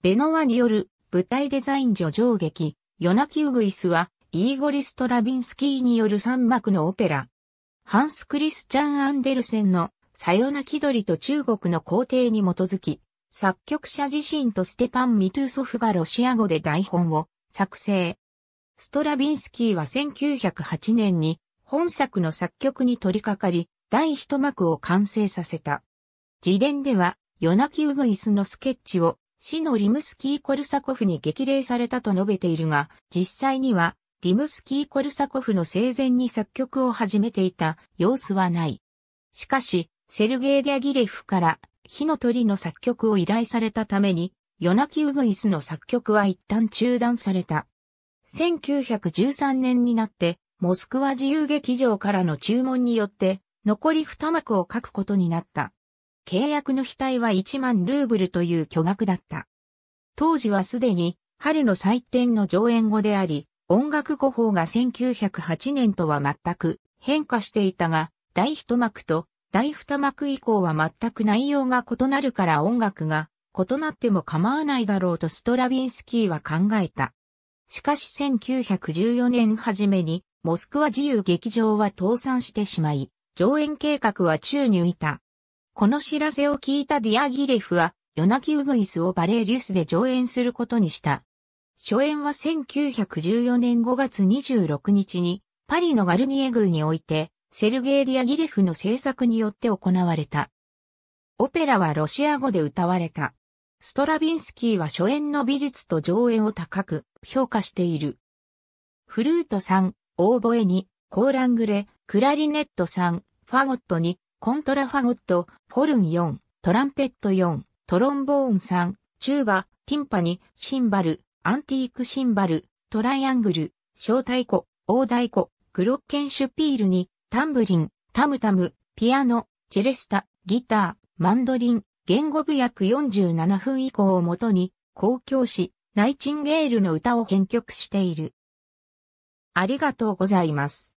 ベノワによる舞台デザイン助上劇、夜泣きウグイスは、イーゴリ・ストラビンスキーによる三幕のオペラ。ハンス・クリスチャン・アンデルセンの、サヨナキドリと中国の皇帝に基づき、作曲者自身とステパン・ミトゥーソフがロシア語で台本を作成。ストラビンスキーは1908年に本作の作曲に取り掛かり、第一幕を完成させた。自伝では、夜泣きウグイスのスケッチを死のリムスキー・コルサコフに激励されたと述べているが、実際には、リムスキー・コルサコフの生前に作曲を始めていた様子はない。しかし、セルゲイ・ギャギレフから火の鳥の作曲を依頼されたために、夜泣きウグイスの作曲は一旦中断された。1913年になって、モスクワ自由劇場からの注文によって、残り二幕を書くことになった。契約の額は1万ルーブルという巨額だった。当時はすでに春の祭典の上演後であり、音楽語法が1908年とは全く変化していたが、第一幕と第二幕以降は全く内容が異なるから音楽が異なっても構わないだろうとストラビンスキーは考えた。しかし1914年初めにモスクワ自由劇場は倒産してしまい、上演計画は宙に浮いた。この知らせを聞いたディアギレフは、ヨナキウグイスをバレーリュスで上演することにした。初演は1914年5月26日に、パリのガルニエ宮において、セルゲイ・ディアギレフの制作によって行われた。オペラはロシア語で歌われた。ストラビンスキーは初演の美術と上演を高く評価している。フルート3、オーボエに、コーラングレ、クラリネット3、ファゴット2、コントラファゴット、ホルン4、トランペット4、トロンボーン3、チューバ、ティンパニ、シンバル、アンティークシンバル、トライアングル、小太鼓、大太鼓、クロッケンシュピールに、タンブリン、タムタム、ピアノ、チェレスタ、ギター、マンドリン、言語部約47分以降をもとに、公共詩、ナイチンゲールの歌を編曲している。ありがとうございます。